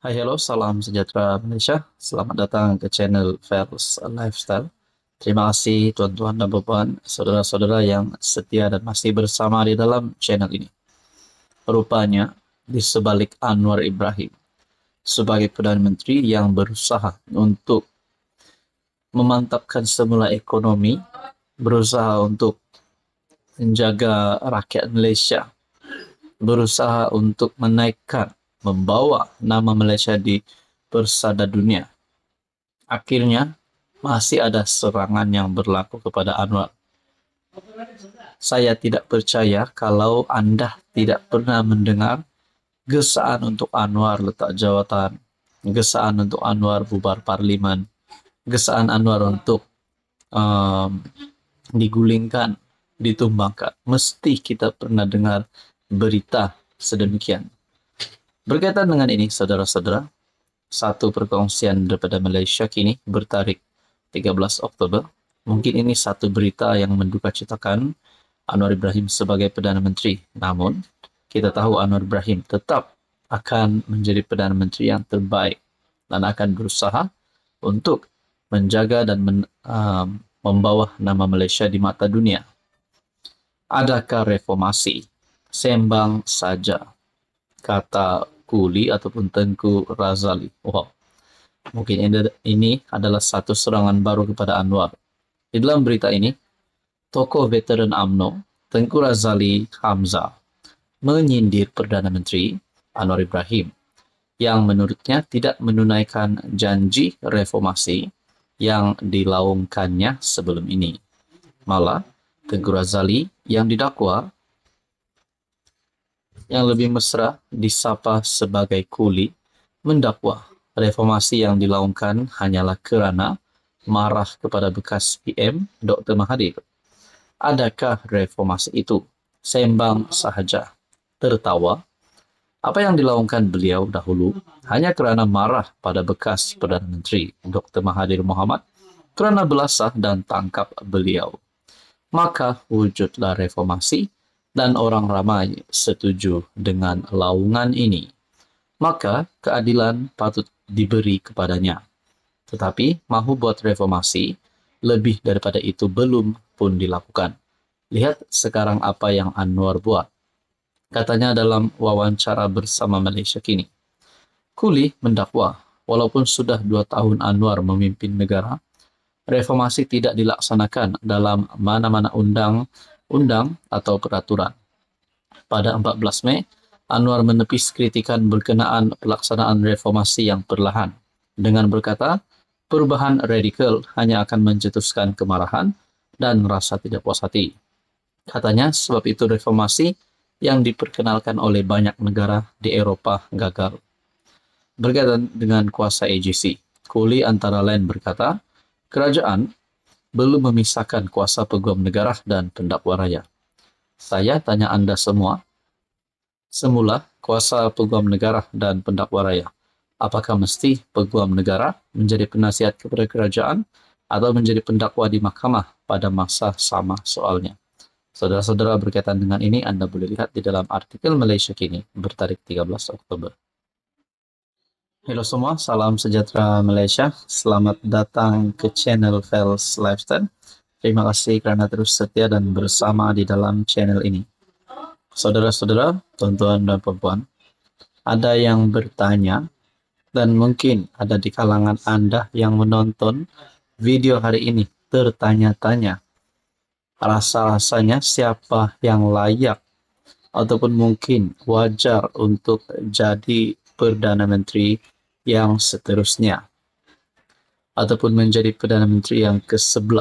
Hai hello salam sejahtera Malaysia. Selamat datang ke channel Fels Lifestyle. Terima kasih tuan-tuan dan puan saudara-saudara yang setia dan masih bersama di dalam channel ini. Rupanya, di sebalik Anwar Ibrahim, sebagai Perdana Menteri yang berusaha untuk memantapkan semula ekonomi, berusaha untuk menjaga rakyat Malaysia, berusaha untuk menaikkan membawa nama Malaysia di persada dunia. Akhirnya, masih ada serangan yang berlaku kepada Anwar. Saya tidak percaya kalau Anda tidak pernah mendengar gesaan untuk Anwar letak jawatan, gesaan untuk Anwar bubar parlimen, gesaan Anwar untuk um, digulingkan, ditumbangkan. Mesti kita pernah dengar berita sedemikian. Berkaitan dengan ini, saudara-saudara, satu perkongsian daripada Malaysia kini bertarik 13 Oktober. Mungkin ini satu berita yang menduka Anwar Ibrahim sebagai Perdana Menteri. Namun, kita tahu Anwar Ibrahim tetap akan menjadi Perdana Menteri yang terbaik dan akan berusaha untuk menjaga dan men, um, membawa nama Malaysia di mata dunia. Adakah reformasi? Sembang saja, kata Kuli ataupun Tengku Razali Wahab. Mungkin ini adalah satu serangan baru kepada Anwar. Di dalam berita ini, tokoh veteran AMNO, Tengku Razali Hamzah, menyindir Perdana Menteri Anwar Ibrahim yang menurutnya tidak menunaikan janji reformasi yang dilaungkannya sebelum ini. Malah, Tengku Razali yang didakwa yang lebih mesra disapa sebagai kuli mendakwa reformasi yang dilaungkan hanyalah kerana marah kepada bekas PM Dr. Mahathir. Adakah reformasi itu? Sembang sahaja. Tertawa. Apa yang dilaungkan beliau dahulu hanya kerana marah pada bekas Perdana Menteri Dr. Mahathir Mohamad kerana belasah dan tangkap beliau. Maka wujudlah reformasi. dan orang ramai setuju dengan laungan ini, maka keadilan patut diberi kepadanya. Tetapi mahu buat reformasi, lebih daripada itu belum pun dilakukan. Lihat sekarang apa yang Anwar buat. Katanya dalam wawancara bersama Malaysia Kini. Kuli mendakwa, walaupun sudah dua tahun Anwar memimpin negara, reformasi tidak dilaksanakan dalam mana-mana undang undang atau peraturan. Pada 14 Mei, Anwar menepis kritikan berkenaan pelaksanaan reformasi yang perlahan dengan berkata, perubahan radikal hanya akan mencetuskan kemarahan dan rasa tidak puas hati. Katanya, sebab itu reformasi yang diperkenalkan oleh banyak negara di Eropa gagal. Berkaitan dengan kuasa AGC, Kuli antara lain berkata, kerajaan belum memisahkan kuasa peguam negara dan pendakwa raya. Saya tanya Anda semua, semula kuasa peguam negara dan pendakwa raya, apakah mesti peguam negara menjadi penasihat kepada kerajaan atau menjadi pendakwa di mahkamah pada masa sama soalnya? Saudara-saudara berkaitan dengan ini Anda boleh lihat di dalam artikel Malaysia Kini bertarik 13 Oktober. Halo semua, salam sejahtera Malaysia. Selamat datang ke channel Fels Lifestyle. Terima kasih karena terus setia dan bersama di dalam channel ini. Saudara-saudara, tuan-tuan dan perempuan, ada yang bertanya dan mungkin ada di kalangan Anda yang menonton video hari ini tertanya-tanya rasa-rasanya siapa yang layak ataupun mungkin wajar untuk jadi Perdana Menteri yang seterusnya ataupun menjadi Perdana Menteri yang ke-11.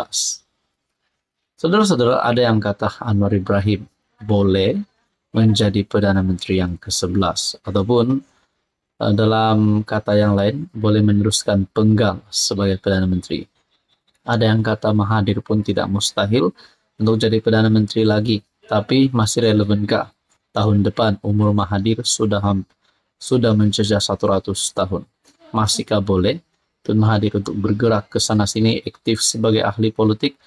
Saudara-saudara, ada yang kata Anwar Ibrahim boleh menjadi Perdana Menteri yang ke-11 ataupun eh, dalam kata yang lain boleh meneruskan penggang sebagai Perdana Menteri. Ada yang kata Mahathir pun tidak mustahil untuk jadi Perdana Menteri lagi, tapi masih relevankah tahun depan umur Mahathir sudah hampir sudah menjejak 100 tahun. Masihkah boleh Tun Mahathir untuk bergerak ke sana sini aktif sebagai ahli politik,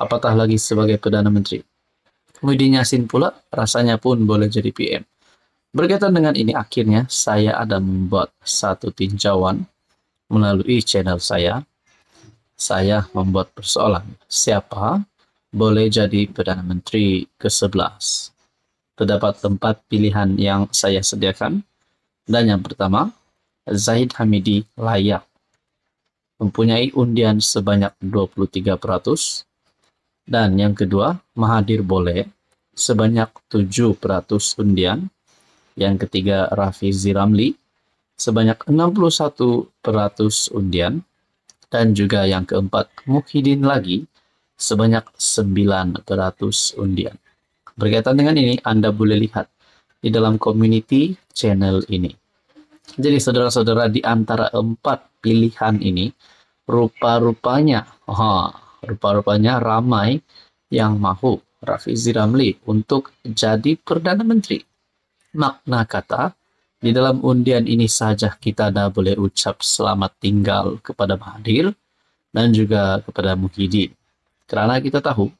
apatah lagi sebagai Perdana Menteri. Muhyiddin Yassin pula rasanya pun boleh jadi PM. Berkaitan dengan ini akhirnya saya ada membuat satu tinjauan melalui channel saya. Saya membuat persoalan siapa boleh jadi Perdana Menteri ke-11. Terdapat tempat pilihan yang saya sediakan dan yang pertama, Zaid Hamidi layak. Mempunyai undian sebanyak 23%. Dan yang kedua, Mahadir Boleh sebanyak 7% undian. Yang ketiga, Rafi Ziramli sebanyak 61% undian. Dan juga yang keempat, Muhyiddin lagi sebanyak 9% undian. Berkaitan dengan ini, Anda boleh lihat di dalam community channel ini. Jadi saudara-saudara di antara empat pilihan ini rupa-rupanya, oh, rupa-rupanya ramai yang mahu Rafizi Ramli untuk jadi Perdana Menteri. Makna kata, di dalam undian ini saja kita dah boleh ucap selamat tinggal kepada Mahathir dan juga kepada Muhyiddin. Kerana kita tahu,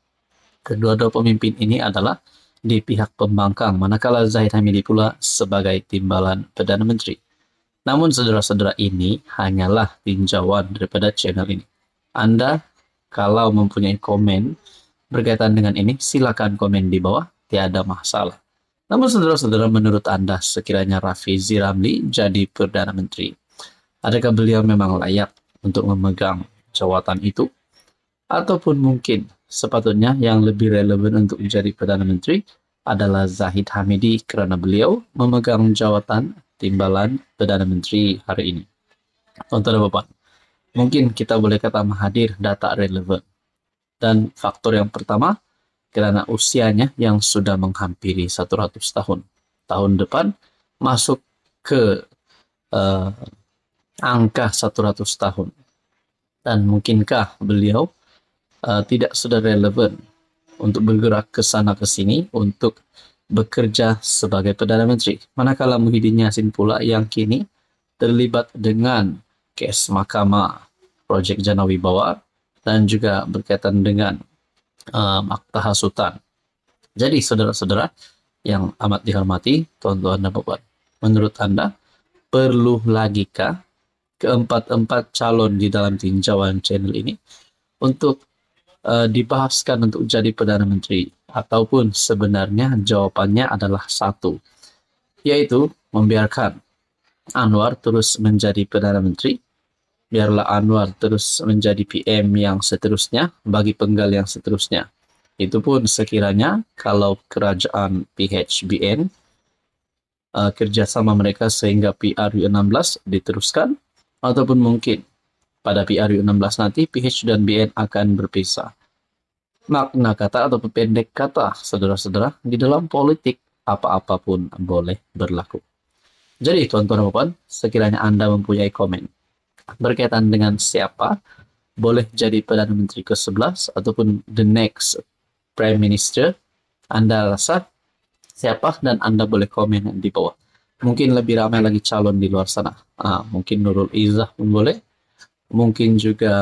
kedua-dua pemimpin ini adalah di pihak pembangkang, manakala Zahid Hamidi pula sebagai timbalan Perdana Menteri. Namun saudara-saudara ini hanyalah tinjauan daripada channel ini. Anda kalau mempunyai komen berkaitan dengan ini, silakan komen di bawah, tiada masalah. Namun saudara-saudara menurut Anda sekiranya Rafizi Ramli jadi Perdana Menteri, adakah beliau memang layak untuk memegang jawatan itu? Ataupun mungkin Sepatutnya yang lebih relevan untuk menjadi Perdana Menteri adalah Zahid Hamidi kerana beliau memegang jawatan timbalan Perdana Menteri hari ini. Tuan-tuan dan Bapak, mungkin kita boleh kata hadir data relevan. Dan faktor yang pertama, kerana usianya yang sudah menghampiri 100 tahun. Tahun depan masuk ke uh, angka 100 tahun. Dan mungkinkah beliau uh, tidak sudah relevan untuk bergerak ke sana ke sini untuk bekerja sebagai Perdana Menteri. Manakala Muhyiddin Yassin pula yang kini terlibat dengan kes mahkamah Projek janawi Bawa dan juga berkaitan dengan um, eh, akta hasutan. Jadi saudara-saudara yang amat dihormati, tuan-tuan dan puan, menurut Anda perlu lagikah keempat-empat calon di dalam tinjauan channel ini untuk uh, dibahaskan untuk jadi Perdana Menteri, ataupun sebenarnya jawabannya adalah satu, yaitu membiarkan Anwar terus menjadi Perdana Menteri, biarlah Anwar terus menjadi PM yang seterusnya bagi penggal yang seterusnya. Itu pun sekiranya kalau kerajaan PHBN uh, eh, kerjasama mereka sehingga PRU16 diteruskan, ataupun mungkin pada PRU16 nanti, PH dan BN akan berpisah. Makna kata atau pendek kata, saudara-saudara, di dalam politik apa apapun boleh berlaku. Jadi, tuan-tuan dan puan, sekiranya Anda mempunyai komen berkaitan dengan siapa boleh jadi Perdana Menteri ke-11 ataupun the next Prime Minister, Anda rasa siapa dan Anda boleh komen di bawah. Mungkin lebih ramai lagi calon di luar sana. Ah, mungkin Nurul Izzah pun boleh mungkin juga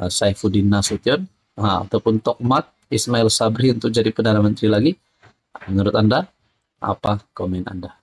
eh, Saifuddin Nasution nah, ataupun Tokmat Ismail Sabri untuk jadi perdana menteri lagi. Menurut Anda apa komen Anda?